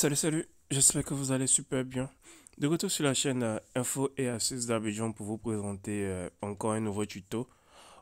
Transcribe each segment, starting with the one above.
Salut, salut, j'espère que vous allez super bien. De retour sur la chaîne euh, Info et Assist d'Abidjan pour vous présenter euh, encore un nouveau tuto.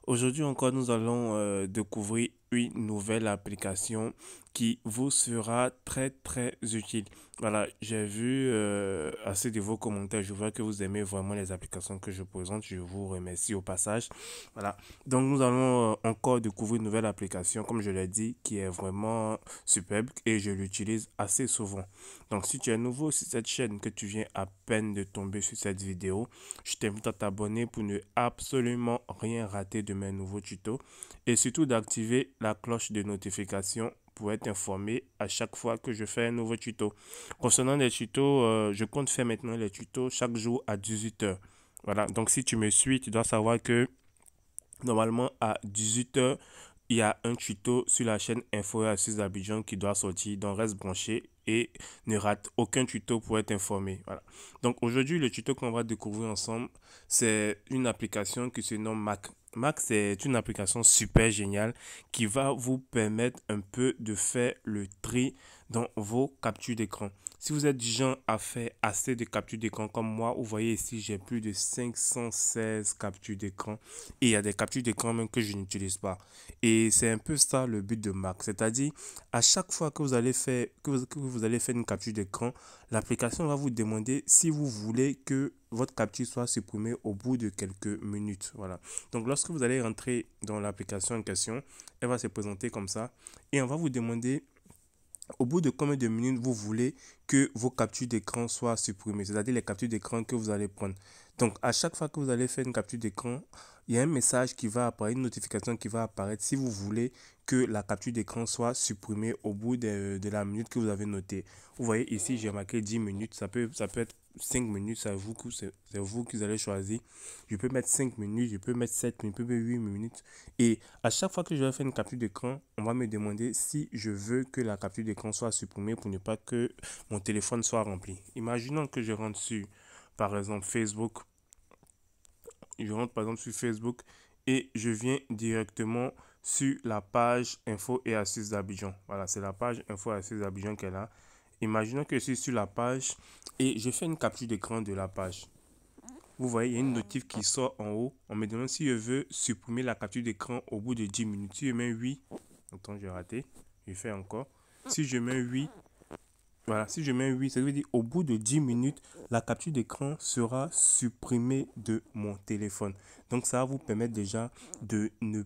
Aujourd'hui encore, nous allons euh, découvrir une nouvelle application qui vous sera très très utile. Voilà, j'ai vu euh, assez de vos commentaires. Je vois que vous aimez vraiment les applications que je présente. Je vous remercie au passage. Voilà, donc nous allons euh, encore découvrir une nouvelle application, comme je l'ai dit, qui est vraiment superbe et je l'utilise assez souvent. Donc si tu es nouveau sur cette chaîne, que tu viens à peine de tomber sur cette vidéo, je t'invite à t'abonner pour ne absolument rien rater de mes nouveaux tutos et surtout d'activer la cloche de notification pour être informé à chaque fois que je fais un nouveau tuto. Concernant les tutos, euh, je compte faire maintenant les tutos chaque jour à 18h. Voilà, donc si tu me suis, tu dois savoir que normalement à 18h, il y a un tuto sur la chaîne Info 6 d'Abidjan qui doit sortir. Donc reste branché et ne rate aucun tuto pour être informé. Voilà. Donc aujourd'hui, le tuto qu'on va découvrir ensemble, c'est une application qui se nomme Mac Max, c'est une application super géniale qui va vous permettre un peu de faire le tri dans vos captures d'écran. Si vous êtes gens à faire assez de captures d'écran comme moi, vous voyez ici, j'ai plus de 516 captures d'écran. Et il y a des captures d'écran même que je n'utilise pas. Et c'est un peu ça le but de Mac. C'est-à-dire, à chaque fois que vous allez faire, que vous, que vous allez faire une capture d'écran, l'application va vous demander si vous voulez que votre capture soit supprimée au bout de quelques minutes. Voilà. Donc lorsque vous allez rentrer dans l'application en question, elle va se présenter comme ça et on va vous demander au bout de combien de minutes vous voulez que vos captures d'écran soient supprimées, c'est-à-dire les captures d'écran que vous allez prendre. Donc à chaque fois que vous allez faire une capture d'écran, il y a un message qui va apparaître, une notification qui va apparaître si vous voulez que la capture d'écran soit supprimée au bout de, la minute que vous avez notée. Vous voyez ici, j'ai marqué 10 minutes, ça peut, ça peut être 5 minutes, c'est vous, c'est vous qui allez choisir. Je peux mettre 5 minutes, je peux mettre 7 minutes, je peux mettre 8 minutes. Et à chaque fois que je vais faire une capture d'écran, on va me demander si je veux que la capture d'écran soit supprimée pour ne pas que mon téléphone soit rempli. Imaginons que je rentre sur, par exemple, Facebook. Je rentre par exemple sur Facebook et je viens directement sur la page Info et assises d'Abidjan. Voilà, c'est la page Info et assises d'Abidjan qu'elle a. Imaginons que je suis sur la page et je fais une capture d'écran de la page. Vous voyez, il y a une notif qui sort en haut. On me demande si je veux supprimer la capture d'écran au bout de 10 minutes. Si je mets oui, attends, j'ai raté. Je fais encore. Si je mets oui, voilà, si je mets oui, ça veut dire au bout de 10 minutes, la capture d'écran sera supprimée de mon téléphone. Donc ça va vous permettre déjà de ne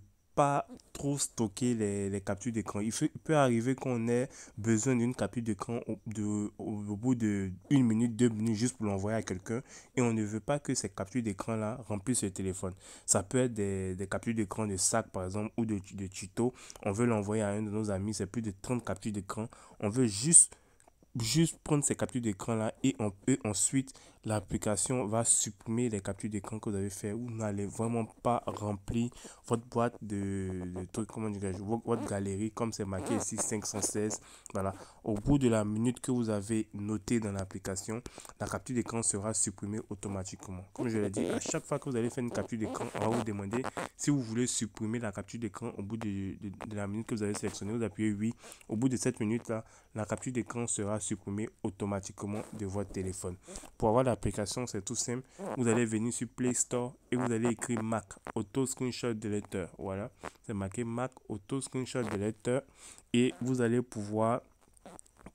trop stocker les, captures d'écran. Il, peut arriver qu'on ait besoin d'une capture d'écran au, de, au, bout de une minute, deux minutes, juste pour l'envoyer à quelqu'un. Et on ne veut pas que ces captures d'écran-là remplissent le téléphone. Ça peut être des, captures d'écran de sac, par exemple, ou de, de tuto. On veut l'envoyer à un de nos amis. C'est plus de 30 captures d'écran. On veut juste juste prendre ces captures d'écran là et, on peut, ensuite l'application va supprimer les captures d'écran que vous avez fait ou n'allez vraiment pas remplir votre boîte de, trucs comment dire votre galerie comme c'est marqué ici 516 voilà au bout de la minute que vous avez noté dans l'application la capture d'écran sera supprimée automatiquement comme je l'ai dit à chaque fois que vous allez faire une capture d'écran on va vous demander si vous voulez supprimer la capture d'écran au bout de, la minute que vous avez sélectionné vous appuyez oui au bout de cette minute là la capture d'écran sera supprimer automatiquement de votre téléphone. Pour avoir l'application, c'est tout simple. Vous allez venir sur Play Store et vous allez écrire Mac Auto Screenshot Deleter. Voilà, c'est marqué Mac Auto Screenshot Deleter et vous allez pouvoir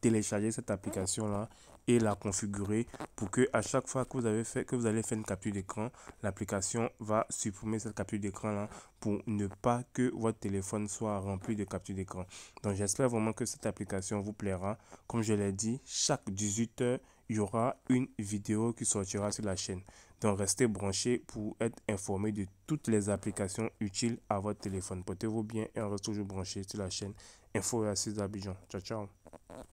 télécharger cette application là et la configurer pour que à chaque fois que vous avez fait que vous allez faire une capture d'écran l'application va supprimer cette capture d'écran là pour ne pas que votre téléphone soit rempli de capture d'écran donc j'espère vraiment que cette application vous plaira comme je l'ai dit chaque 18 heures il y aura une vidéo qui sortira sur la chaîne donc restez branchés pour être informé de toutes les applications utiles à votre téléphone portez-vous bien et restez toujours branchés sur la chaîne info et assise d'Abidjan ciao ciao